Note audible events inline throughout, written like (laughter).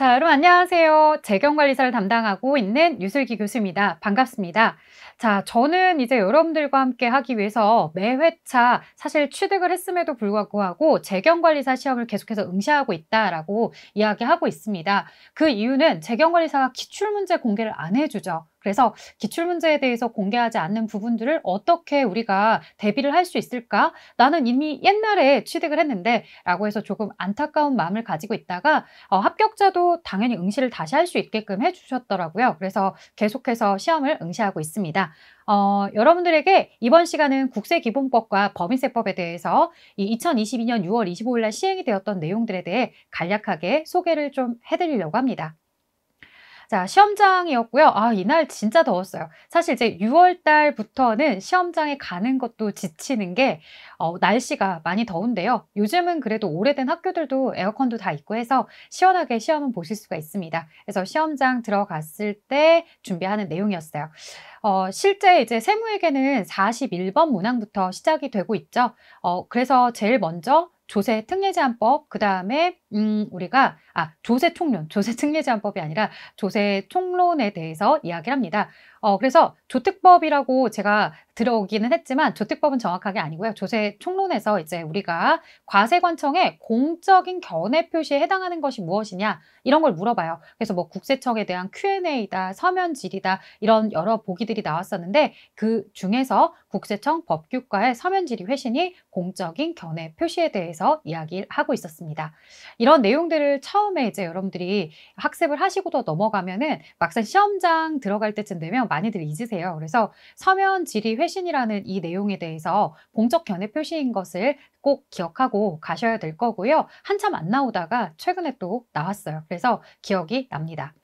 자, 여러분 안녕하세요. 재경관리사를 담당하고 있는 유슬기 교수입니다. 반갑습니다. 자, 저는 이제 여러분들과 함께 하기 위해서 매 회차 사실 취득을 했음에도 불구하고 재경관리사 시험을 계속해서 응시하고 있다라고 이야기하고 있습니다. 그 이유는 재경관리사가 기출문제 공개를 안 해주죠. 그래서 기출 문제에 대해서 공개하지 않는 부분들을 어떻게 우리가 대비를 할 수 있을까? 나는 이미 옛날에 취득을 했는데 라고 해서 조금 안타까운 마음을 가지고 있다가 어, 합격자도 당연히 응시를 다시 할 수 있게끔 해주셨더라고요. 그래서 계속해서 시험을 응시하고 있습니다. 어, 여러분들에게 이번 시간은 국세기본법과 법인세법에 대해서 이 2022년 6월 25일 날 시행이 되었던 내용들에 대해 간략하게 소개를 좀 해드리려고 합니다. 자, 시험장이었고요. 아, 이날 진짜 더웠어요. 사실 이제 6월 달부터는 시험장에 가는 것도 지치는 게 어, 날씨가 많이 더운데요. 요즘은 그래도 오래된 학교들도 에어컨도 다 있고 해서 시원하게 시험은 보실 수가 있습니다. 그래서 시험장 들어갔을 때 준비하는 내용이었어요. 어, 실제 이제 세무에게는 41번 문항부터 시작이 되고 있죠. 어, 그래서 제일 먼저 조세 특례제한법, 그 다음에 음, 우리가 아 조세 총론, 조세 특례 제한법이 아니라 조세 총론에 대해서 이야기를 합니다. 어, 그래서 조특법이라고 제가 들어오기는 했지만 조특법은 정확하게 아니고요. 조세 총론에서 이제 우리가 과세관청의 공적인 견해 표시에 해당하는 것이 무엇이냐 이런 걸 물어봐요. 그래서 뭐 국세청에 대한 Q&A다, 서면 질의다 이런 여러 보기들이 나왔었는데 그 중에서 국세청 법규과의 서면 질의 회신이 공적인 견해 표시에 대해서 이야기를 하고 있었습니다. 이런 내용들을 처음에 이제 여러분들이 학습을 하시고도 넘어가면은 막상 시험장 들어갈 때쯤 되면 많이들 잊으세요. 그래서 서면 질의 회신이라는 이 내용에 대해서 공적 견해 표시인 것을 꼭 기억하고 가셔야 될 거고요. 한참 안 나오다가 최근에 또 나왔어요. 그래서 기억이 납니다.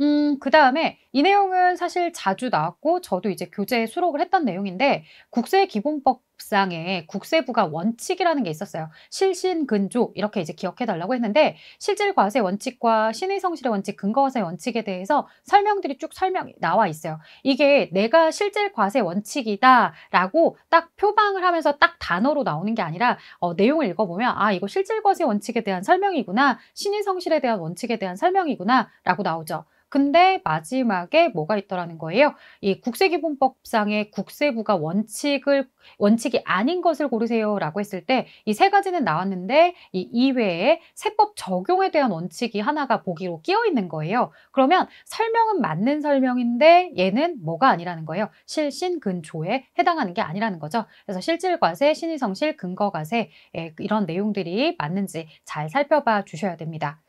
음, 그 다음에 이 내용은 사실 자주 나왔고 저도 이제 교재에 수록을 했던 내용인데 국세기본법 법상에 국세부가 원칙이라는 게 있었어요. 실신근조 이렇게 이제 기억해달라고 했는데 실질과세 원칙과 신의성실의 원칙, 근거과세 원칙에 대해서 설명들이 쭉 설명이 나와 있어요. 이게 내가 실질과세 원칙이다라고 딱 표방을 하면서 딱 단어로 나오는 게 아니라 어, 내용을 읽어보면 아 이거 실질과세 원칙에 대한 설명이구나 신의성실에 대한 원칙에 대한 설명이구나 라고 나오죠. 근데 마지막에 뭐가 있더라는 거예요. 이 국세기본법상의 국세부가 원칙을 원칙이 아닌 것을 고르세요라고 했을 때 이 세 가지는 나왔는데 이 이외에 세법 적용에 대한 원칙이 하나가 보기로 끼어 있는 거예요. 그러면 설명은 맞는 설명인데 얘는 뭐가 아니라는 거예요. 실신근조에 해당하는 게 아니라는 거죠. 그래서 실질과세, 신의성실, 근거과세 이런 내용들이 맞는지 잘 살펴봐 주셔야 됩니다.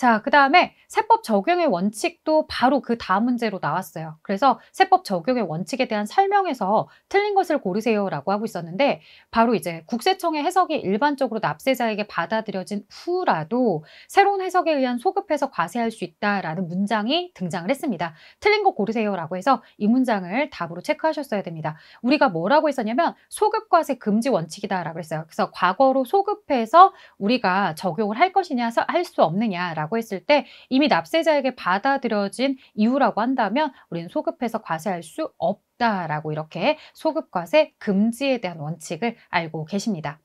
자, 그 다음에 세법 적용의 원칙도 바로 그 다음 문제로 나왔어요. 그래서 세법 적용의 원칙에 대한 설명에서 틀린 것을 고르세요라고 하고 있었는데 바로 이제 국세청의 해석이 일반적으로 납세자에게 받아들여진 후라도 새로운 해석에 의한 소급해서 과세할 수 있다라는 문장이 등장을 했습니다. 틀린 거 고르세요라고 해서 이 문장을 답으로 체크하셨어야 됩니다. 우리가 뭐라고 했었냐면 소급과세 금지 원칙이다라고 했어요. 그래서 과거로 소급해서 우리가 적용을 할 것이냐 할 수 없느냐라고 라고 했을 때 이미 납세자에게 받아들여진 이유라고 한다면 우리는 소급해서 과세할 수 없다라고 이렇게 소급과세 금지에 대한 원칙을 알고 계십니다.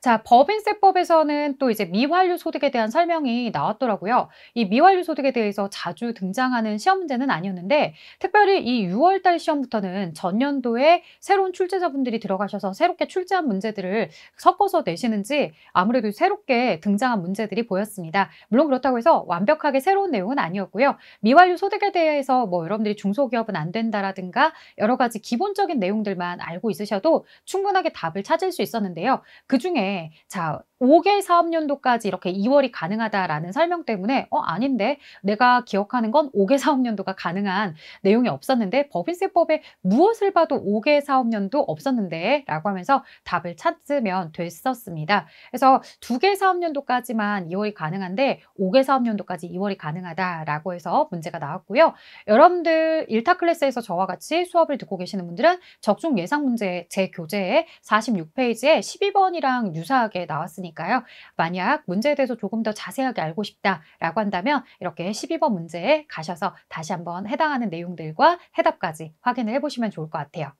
자, 법인세법에서는 또 이제 미완료 소득에 대한 설명이 나왔더라고요. 이 미완료 소득에 대해서 자주 등장하는 시험 문제는 아니었는데 특별히 이 6월 달 시험부터는 전년도에 새로운 출제자분들이 들어가셔서 새롭게 출제한 문제들을 섞어서 내시는지 아무래도 새롭게 등장한 문제들이 보였습니다. 물론 그렇다고 해서 완벽하게 새로운 내용은 아니었고요. 미완료 소득에 대해서 뭐 여러분들이 중소기업은 안 된다라든가 여러 가지 기본적인 내용들만 알고 있으셔도 충분하게 답을 찾을 수 있었는데요. 그 중에 네. 자, 5개 사업연도까지 이렇게 2월이 가능하다라는 설명 때문에 어 아닌데 내가 기억하는 건 5개 사업연도가 가능한 내용이 없었는데 법인세법에 무엇을 봐도 5개 사업연도 없었는데 라고 하면서 답을 찾으면 됐었습니다. 그래서 2개 사업연도까지만 2월이 가능한데 5개 사업연도까지 2월이 가능하다라고 해서 문제가 나왔고요. 여러분들 일타 클래스에서 저와 같이 수업을 듣고 계시는 분들은 적중 예상 문제 제 교재에 46페이지에 12번이랑 유사하게 나왔습니다 있으니까요. 만약 문제에 대해서 조금 더 자세하게 알고 싶다라고 한다면 이렇게 12번 문제에 가셔서 다시 한번 해당하는 내용들과 해답까지 확인을 해보시면 좋을 것 같아요.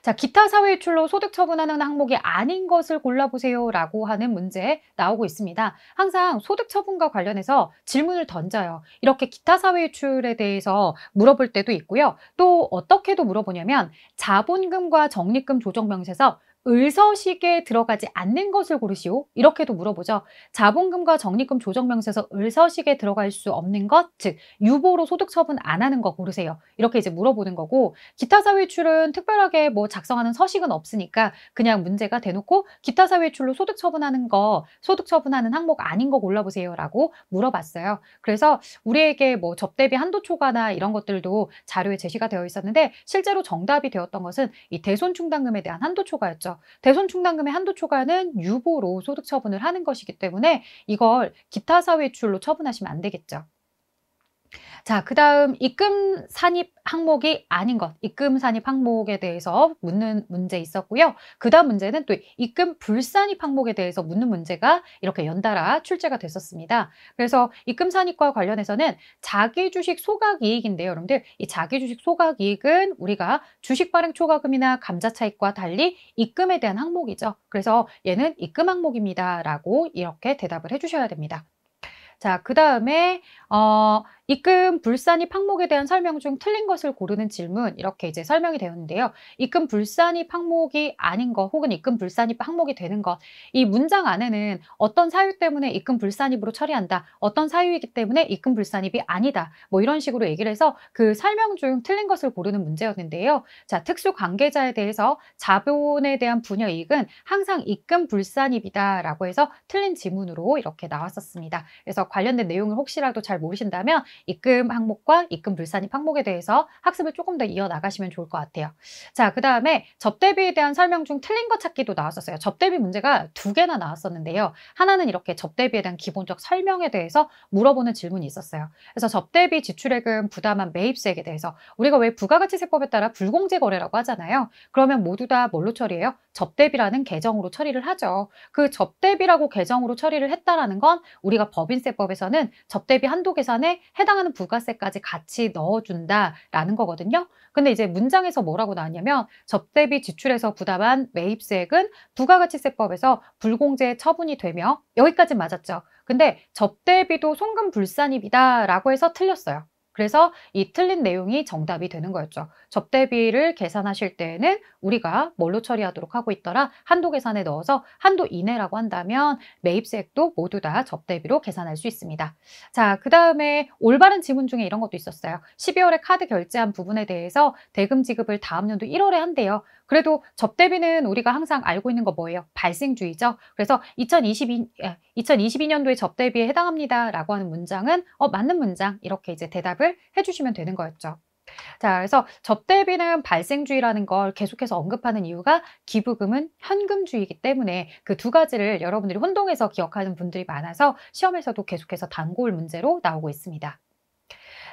자, 기타 사회유출로 소득 처분하는 항목이 아닌 것을 골라보세요 라고 하는 문제 나오고 있습니다. 항상 소득 처분과 관련해서 질문을 던져요. 이렇게 기타 사회유출에 대해서 물어볼 때도 있고요. 또 어떻게도 물어보냐면 자본금과 적립금 조정 명세서 을서식에 들어가지 않는 것을 고르시오. 이렇게도 물어보죠. 자본금과 적립금 조정명세서 을서식에 들어갈 수 없는 것, 즉 유보로 소득 처분 안 하는 거 고르세요. 이렇게 이제 물어보는 거고 기타사회출은 특별하게 뭐 작성하는 서식은 없으니까 그냥 문제가 대놓고 기타사회출로 소득 처분하는 거, 소득 처분하는 항목 아닌 거 골라보세요라고 물어봤어요. 그래서 우리에게 뭐 접대비 한도 초과나 이런 것들도 자료에 제시가 되어 있었는데 실제로 정답이 되었던 것은 이 대손 충당금에 대한 한도 초과였죠. 거죠. 대손 충당금의 한도 초과는 유보로 소득 처분을 하는 것이기 때문에 이걸 기타 사회출로 처분하시면 안 되겠죠. 자, 그 다음 입금 산입 항목이 아닌 것, 입금 산입 항목에 대해서 묻는 문제 있었고요. 그 다음 문제는 또 입금 불산입 항목에 대해서 묻는 문제가 이렇게 연달아 출제가 됐었습니다. 그래서 입금 산입과 관련해서는 자기 주식 소각 이익인데요. 여러분들, 이 자기 주식 소각 이익은 우리가 주식 발행 초과금이나 감자 차익과 달리 입금에 대한 항목이죠. 그래서 얘는 입금 항목입니다. 라고 이렇게 대답을 해주셔야 됩니다. 자, 그 다음에 어, 입금 불산입 항목에 대한 설명 중 틀린 것을 고르는 질문 이렇게 이제 설명이 되었는데요. 입금 불산입 항목이 아닌 것 혹은 입금 불산입 항목이 되는 것 이 문장 안에는 어떤 사유 때문에 입금 불산입으로 처리한다 어떤 사유이기 때문에 입금 불산입이 아니다 뭐 이런 식으로 얘기를 해서 그 설명 중 틀린 것을 고르는 문제였는데요. 자 특수 관계자에 대해서 자본에 대한 분야 이익은 항상 입금 불산입이다 라고 해서 틀린 지문으로 이렇게 나왔었습니다. 그래서 관련된 내용을 혹시라도 잘잘 모르신다면 입금 항목과 입금 불산입 항목에 대해서 학습을 조금 더 이어나가시면 좋을 것 같아요. 자, 그 다음에 접대비에 대한 설명 중 틀린 것 찾기도 나왔었어요. 접대비 문제가 두 개나 나왔었는데요. 하나는 이렇게 접대비에 대한 기본적 설명에 대해서 물어보는 질문이 있었어요. 그래서 접대비 지출액은 부담한 매입세액에 대해서 우리가 왜 부가가치세법에 따라 불공제 거래라고 하잖아요. 그러면 모두 다 뭘로 처리해요? 접대비라는 계정으로 처리를 하죠. 그 접대비라고 계정으로 처리를 했다라는 건 우리가 법인세법에서는 접대비 한도 세도 계산에 해당하는 부가세까지 같이 넣어준다라는 거거든요. 근데 이제 문장에서 뭐라고 나왔냐면 접대비 지출에서 부담한 매입세액은 부가가치세법에서 불공제 처분이 되며 여기까지 맞았죠. 근데 접대비도 송금 불산입이다라고 해서 틀렸어요. 그래서 이 틀린 내용이 정답이 되는 거였죠. 접대비를 계산하실 때에는 우리가 뭘로 처리하도록 하고 있더라 한도 계산에 넣어서 한도 이내라고 한다면 매입세액도 모두 다 접대비로 계산할 수 있습니다. 자, 그 다음에 올바른 지문 중에 이런 것도 있었어요. 12월에 카드 결제한 부분에 대해서 대금 지급을 다음 연도 1월에 한대요. 그래도 접대비는 우리가 항상 알고 있는 거 뭐예요? 발생주의죠. 그래서 2022, 2 0 2 2년도에 접대비에 해당합니다. 라고 하는 문장은 어, 맞는 문장 이렇게 이제 대답을 해주시면 되는 거였죠. 자, 그래서 접대비는 발생주의라는 걸 계속해서 언급하는 이유가 기부금은 현금주의이기 때문에 그 두 가지를 여러분들이 혼동해서 기억하는 분들이 많아서 시험에서도 계속해서 단골 문제로 나오고 있습니다.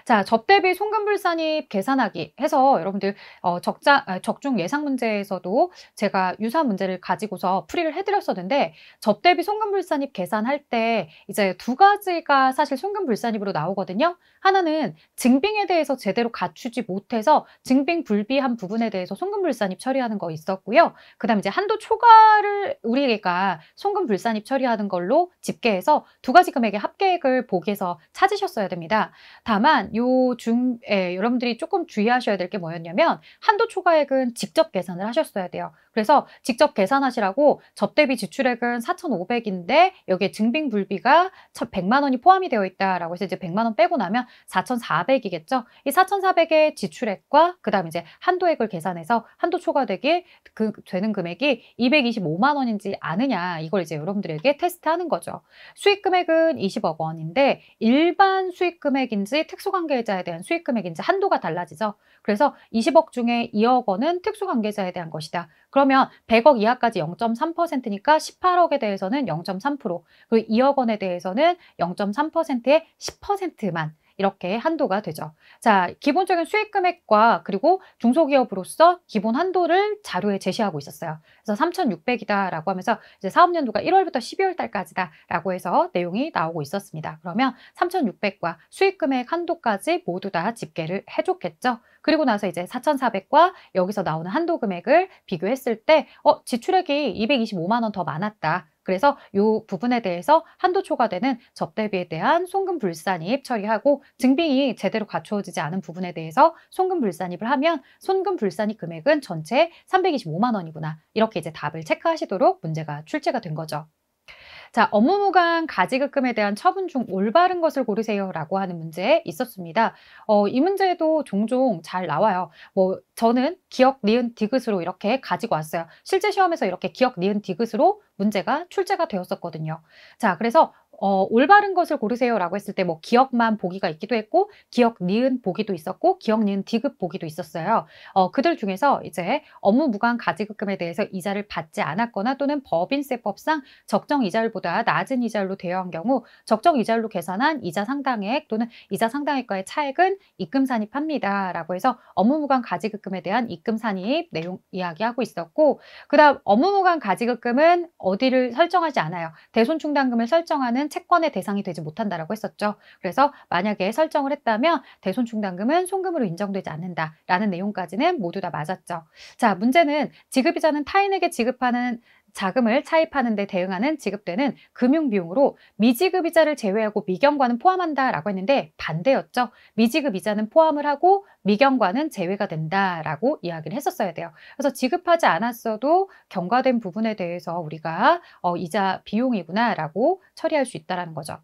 자, 접대비 송금불산입 계산하기 해서 여러분들 어, 적자, 아, 적중 예상 문제에서도 제가 유사 문제를 가지고서 풀이를 해드렸었는데 접대비 송금불산입 계산할 때 이제 두 가지가 사실 송금불산입으로 나오거든요. 하나는 증빙에 대해서 제대로 갖추지 못해서 증빙 불비한 부분에 대해서 송금불산입 처리하는 거 있었고요. 그 다음 이제 한도 초과를 우리가 송금불산입 처리하는 걸로 집계해서 두 가지 금액의 합계액을 보기에서 찾으셨어야 됩니다. 다만 요 중, 에, 예, 여러분들이 조금 주의하셔야 될 게 뭐였냐면 한도 초과액은 직접 계산을 하셨어야 돼요. 그래서 직접 계산하시라고 접대비 지출액은 4,500인데 여기에 증빙 불비가 100만 원이 포함이 되어 있다라고 해서 이제 100만 원 빼고 나면 4,400이겠죠. 이 4,400의 지출액과 그다음 이제 한도액을 계산해서 한도 초과되기 그, 되는 금액이 225만 원인지 아느냐 이걸 이제 여러분들에게 테스트하는 거죠. 수익 금액은 20억 원인데 일반 수익 금액인지 특수관계자에 대한 수익 금액인지 한도가 달라지죠. 그래서 20억 중에 2억 원은 특수관계자에 대한 것이다. 그러면 100억 이하까지 0.3%니까 18억에 대해서는 0.3% 그리고 2억 원에 대해서는 0.3%의 10%만 이렇게 한도가 되죠. 자, 기본적인 수익 금액과 그리고 중소기업으로서 기본 한도를 자료에 제시하고 있었어요. 그래서 3,600이다라고 하면서 이제 사업연도가 1월부터 12월 달까지다라고 해서 내용이 나오고 있었습니다. 그러면 3,600과 수익 금액 한도까지 모두 다 집계를 해줬겠죠. 그리고 나서 이제 4,400과 여기서 나오는 한도 금액을 비교했을 때 어, 지출액이 225만 원 더 많았다. 그래서 이 부분에 대해서 한도 초과되는 접대비에 대한 송금 불산입 처리하고 증빙이 제대로 갖추어지지 않은 부분에 대해서 송금 불산입을 하면 송금 불산입 금액은 전체 325만 원이구나 이렇게 이제 답을 체크하시도록 문제가 출제가 된 거죠. 자, 업무무관 가지급금에 대한 처분 중 올바른 것을 고르세요 라고 하는 문제 있었습니다. 어, 이 문제도 종종 잘 나와요. 뭐, 저는 기억, 니은, 디귿으로 이렇게 가지고 왔어요. 실제 시험에서 이렇게 기억, 니은, 디귿으로 문제가 출제가 되었었거든요. 자, 그래서 어, 올바른 것을 고르세요라고 했을 때 뭐 기억만 보기가 있기도 했고 기억 니은 보기도 있었고 기억 니은 디귿 보기도 있었어요. 어, 그들 중에서 이제 업무 무관 가지급금에 대해서 이자를 받지 않았거나 또는 법인세법상 적정 이자율보다 낮은 이자율로 대여한 경우 적정 이자율로 계산한 이자 상당액 또는 이자 상당액과의 차액은 입금 산입합니다라고 해서 업무 무관 가지급금에 대한 입금 산입 내용 이야기하고 있었고 그다음 업무 무관 가지급금은 어디를 설정하지 않아요. 대손 충당금을 설정하는 대상은 채권의 대상이 되지 못한다라고 했었죠. 그래서 만약에 설정을 했다면 대손 충당금은 송금으로 인정되지 않는다라는 내용까지는 모두 다 맞았죠. 자, 문제는 지급이자는 타인에게 지급하는 자금을 차입하는 데 대응하는 지급되는 금융비용으로 미지급 이자를 제외하고 미경과는 포함한다라고 했는데 반대였죠. 미지급 이자는 포함을 하고 미경과는 제외가 된다라고 이야기를 했었어야 돼요. 그래서 지급하지 않았어도 경과된 부분에 대해서 우리가 어, 이자 비용이구나라고 처리할 수 있다라는 거죠.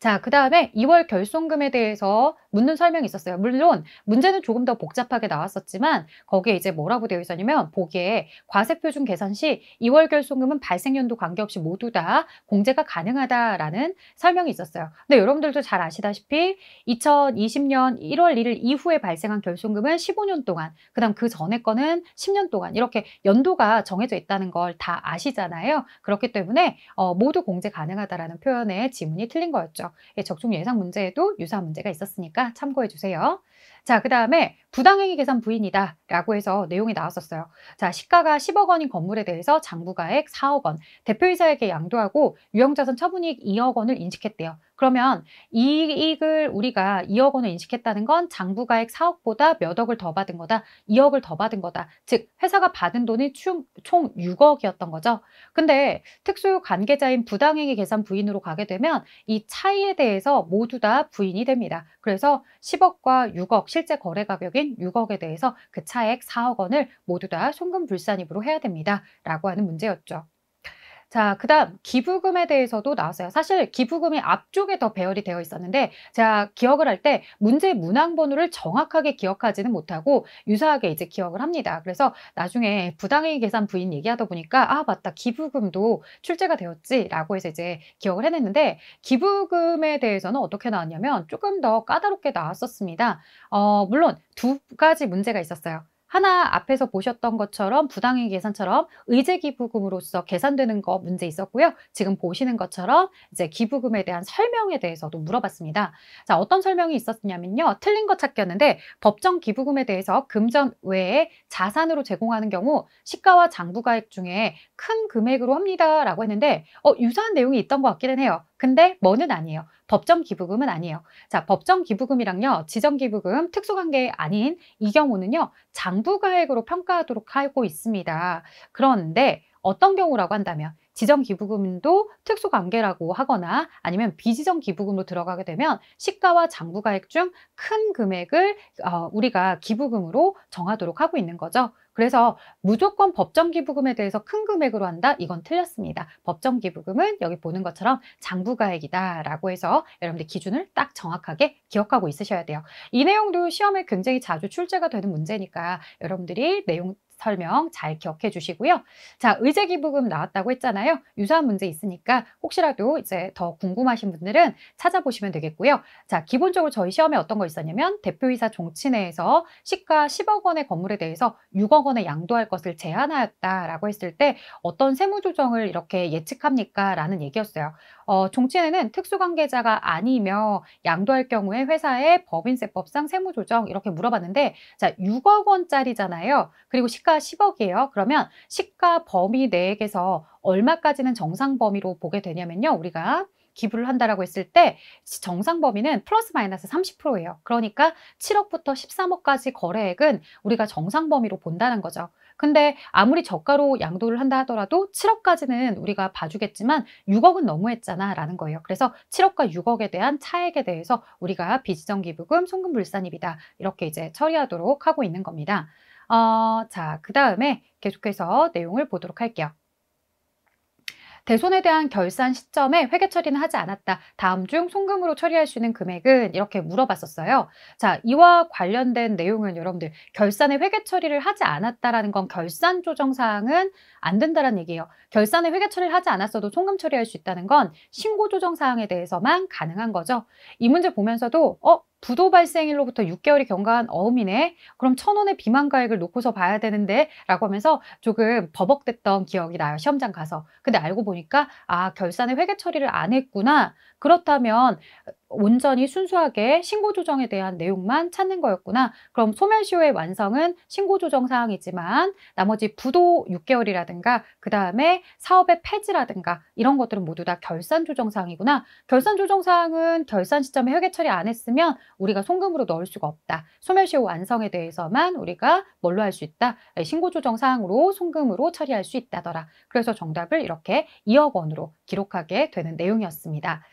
자, 그 다음에 2월 결손금에 대해서 묻는 설명이 있었어요. 물론 문제는 조금 더 복잡하게 나왔었지만 거기에 이제 뭐라고 되어 있었냐면 보기에 과세표준 계산 시 2월 결손금은 발생연도 관계없이 모두 다 공제가 가능하다라는 설명이 있었어요. 근데 여러분들도 잘 아시다시피 2020년 1월 1일 이후에 발생한 결손금은 15년 동안 그다음 그 전에 거는 10년 동안 이렇게 연도가 정해져 있다는 걸 다 아시잖아요. 그렇기 때문에 어, 모두 공제 가능하다라는 표현에 지문이 틀린 거였죠. 예, 적중 예상 문제에도 유사한 문제가 있었으니까 참고해 주세요. 자, 그 다음에 부당행위 계산 부인이다 라고 해서 내용이 나왔었어요. 자, 시가가 10억 원인 건물에 대해서 장부가액 4억 원, 대표이사에게 양도하고 유형자산 처분이익 2억 원을 인식했대요. 그러면 이익을 우리가 2억 원을 인식했다는 건 장부가액 4억보다 몇 억을 더 받은 거다, 2억을 더 받은 거다. 즉, 회사가 받은 돈이 총 6억이었던 거죠. 근데 특수 관계자인 부당행위 계산 부인으로 가게 되면 이 차이에 대해서 모두 다 부인이 됩니다. 그래서 10억과 6억, 실제 거래 가격인 6억에 대해서 그 차액 4억 원을 모두 다 송금 불산입으로 해야 됩니다. 라고 하는 문제였죠. 자, 그 다음 기부금에 대해서도 나왔어요. 사실 기부금이 앞쪽에 더 배열이 되어 있었는데 제가 기억을 할 때 문제 문항 번호를 정확하게 기억하지는 못하고 유사하게 이제 기억을 합니다. 그래서 나중에 부당이익 계산 부인 얘기하다 보니까 아, 맞다. 기부금도 출제가 되었지라고 해서 이제 기억을 해냈는데 기부금에 대해서는 어떻게 나왔냐면 조금 더 까다롭게 나왔었습니다. 어, 물론 두 가지 문제가 있었어요. 하나 앞에서 보셨던 것처럼 부당행 계산처럼 의제 기부금으로서 계산되는 거 문제 있었고요. 지금 보시는 것처럼 이제 기부금에 대한 설명에 대해서도 물어봤습니다. 자, 어떤 설명이 있었냐면요. 틀린 거 찾기였는데 법정 기부금에 대해서 금전 외에 자산으로 제공하는 경우 시가와 장부가액 중에 큰 금액으로 합니다라고 했는데 어, 유사한 내용이 있던 것 같기는 해요. 근데 뭐는 아니에요. 법정 기부금은 아니에요. 자, 법정 기부금이랑요, 지정 기부금 특수관계 아닌 이 경우는요, 장부가액으로 평가하도록 하고 있습니다. 그런데 어떤 경우라고 한다면 지정 기부금도 특수관계라고 하거나 아니면 비지정 기부금으로 들어가게 되면 시가와 장부가액 중 큰 금액을 어, 우리가 기부금으로 정하도록 하고 있는 거죠. 그래서 무조건 법정기부금에 대해서 큰 금액으로 한다? 이건 틀렸습니다. 법정기부금은 여기 보는 것처럼 장부가액이다 라고 해서 여러분들 기준을 딱 정확하게 기억하고 있으셔야 돼요. 이 내용도 시험에 굉장히 자주 출제가 되는 문제니까 여러분들이 내용 설명 잘 기억해 주시고요. 자, 의제기부금 나왔다고 했잖아요. 유사한 문제 있으니까 혹시라도 이제 더 궁금하신 분들은 찾아보시면 되겠고요. 자, 기본적으로 저희 시험에 어떤 거 있었냐면 대표이사 종친회에서 시가 10억 원의 건물에 대해서 6억 원에 양도할 것을 제한하였다라고 했을 때 어떤 세무조정을 이렇게 예측합니까? 라는 얘기였어요. 어, 종친에는 특수관계자가 아니며 양도할 경우에 회사의 법인세법상 세무조정 이렇게 물어봤는데 자 6억 원짜리잖아요. 그리고 시가 10억이에요. 그러면 시가 범위 내에서 얼마까지는 정상 범위로 보게 되냐면요. 우리가 기부를 한다라고 했을 때 정상 범위는 플러스 마이너스 30%예요. 그러니까 7억부터 13억까지 거래액은 우리가 정상 범위로 본다는 거죠. 근데 아무리 저가로 양도를 한다 하더라도 7억까지는 우리가 봐주겠지만 6억은 너무했잖아 라는 거예요. 그래서 7억과 6억에 대한 차액에 대해서 우리가 비지정기부금, 송금불산입이다 이렇게 이제 처리하도록 하고 있는 겁니다. 어, 자, 그 다음에 계속해서 내용을 보도록 할게요. 대손에 대한 결산 시점에 회계 처리는 하지 않았다. 다음 중 송금으로 처리할 수 있는 금액은 이렇게 물어봤었어요. 자, 이와 관련된 내용은 여러분들 결산에 회계 처리를 하지 않았다라는 건 결산 조정 사항은 안 된다라는 얘기예요. 결산에 회계 처리를 하지 않았어도 송금 처리할 수 있다는 건 신고 조정 사항에 대해서만 가능한 거죠. 이 문제 보면서도 어, 부도 발생일로부터 6개월이 경과한 어음이네. 그럼 천원의 비만 가액을 놓고서 봐야 되는데 라고 하면서 조금 버벅댔던 기억이 나요. 시험장 가서. 근데 알고 보니까 아 결산에 회계 처리를 안 했구나. 그렇다면 온전히 순수하게 신고 조정에 대한 내용만 찾는 거였구나. 그럼 소멸시효의 완성은 신고 조정 사항이지만 나머지 부도 6개월이라든가 그 다음에 사업의 폐지라든가 이런 것들은 모두 다 결산 조정 사항이구나. 결산 조정 사항은 결산 시점에 회계 처리 안 했으면 우리가 송금으로 넣을 수가 없다. 소멸시효 완성에 대해서만 우리가 뭘로 할 수 있다? 예, 신고 조정 사항으로 송금으로 처리할 수 있다더라. 그래서 정답을 이렇게 2억 원으로 기록하게 되는 내용이었습니다.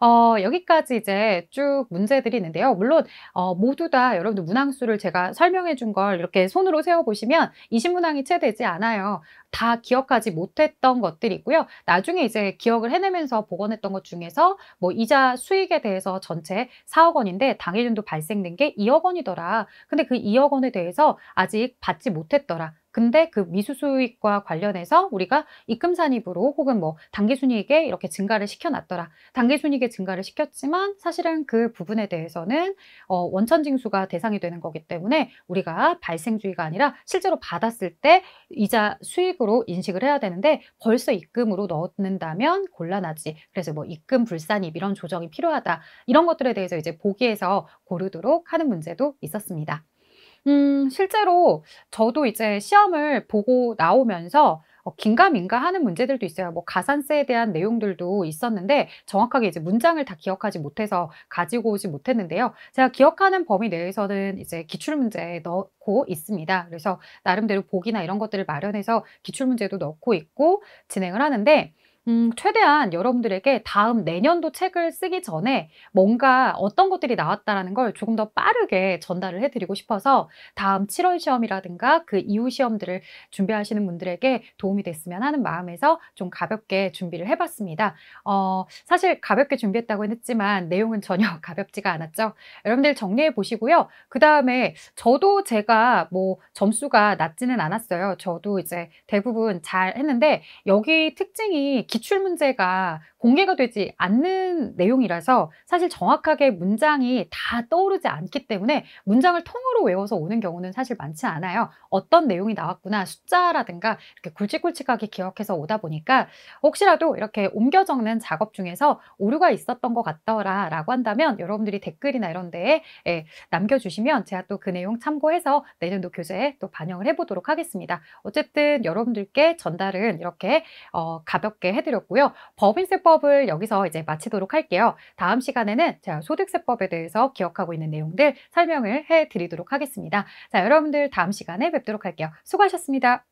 어, 여기까지 이제 쭉 문제들이 있는데요. 물론 어, 모두 다 여러분들 문항수를 제가 설명해 준 걸 이렇게 손으로 세워보시면 20문항이 채 되지 않아요. 다 기억하지 못했던 것들이 있고요. 나중에 이제 기억을 해내면서 복원했던 것 중에서 뭐 이자 수익에 대해서 전체 4억 원인데 당일준도 발생된 게 2억 원이더라. 근데 그 2억 원에 대해서 아직 받지 못했더라. 근데 그 미수수익과 관련해서 우리가 입금산입으로 혹은 뭐 단기순이익에 이렇게 증가를 시켜놨더라. 단기순이익에 증가를 시켰지만 사실은 그 부분에 대해서는 어, 원천징수가 대상이 되는 거기 때문에 우리가 발생주의가 아니라 실제로 받았을 때 이자 수익으로 인식을 해야 되는데 벌써 입금으로 넣는다면 곤란하지. 그래서 뭐 입금 불산입 이런 조정이 필요하다. 이런 것들에 대해서 이제 보기에서 고르도록 하는 문제도 있었습니다. 음, 실제로 저도 이제 시험을 보고 나오면서 어, 긴가민가 하는 문제들도 있어요. 뭐 가산세에 대한 내용들도 있었는데 정확하게 이제 문장을 다 기억하지 못해서 가지고 오지 못했는데요. 제가 기억하는 범위 내에서는 이제 기출문제 에 넣고 있습니다. 그래서 나름대로 보기나 이런 것들을 마련해서 기출문제도 넣고 있고 진행을 하는데 음, 최대한 여러분들에게 다음 내년도 책을 쓰기 전에 뭔가 어떤 것들이 나왔다라는 걸 조금 더 빠르게 전달을 해드리고 싶어서 다음 7월 시험이라든가 그 이후 시험들을 준비하시는 분들에게 도움이 됐으면 하는 마음에서 좀 가볍게 준비를 해봤습니다. 어, 사실 가볍게 준비했다고 했지만 내용은 전혀 (laughs) 가볍지가 않았죠. 여러분들 정리해 보시고요. 그 다음에 저도 제가 뭐 점수가 낮지는 않았어요. 저도 이제 대부분 잘 했는데 여기 특징이 기출 문제가 공개가 되지 않는 내용이라서 사실 정확하게 문장이 다 떠오르지 않기 때문에 문장을 통으로 외워서 오는 경우는 사실 많지 않아요. 어떤 내용이 나왔구나 숫자라든가 이렇게 굵직굵직하게 기억해서 오다 보니까 혹시라도 이렇게 옮겨 적는 작업 중에서 오류가 있었던 것 같더라 라고 한다면 여러분들이 댓글이나 이런 데에 예, 남겨주시면 제가 또 그 내용 참고해서 내년도 교재에 또 반영을 해보도록 하겠습니다. 어쨌든 여러분들께 전달은 이렇게 어, 가볍게 해드렸고요. 법인세법 수업을 여기서 이제 마치도록 할게요. 다음 시간에는 제가 소득세법에 대해서 기억하고 있는 내용들 설명을 해드리도록 하겠습니다. 자, 여러분들 다음 시간에 뵙도록 할게요. 수고하셨습니다.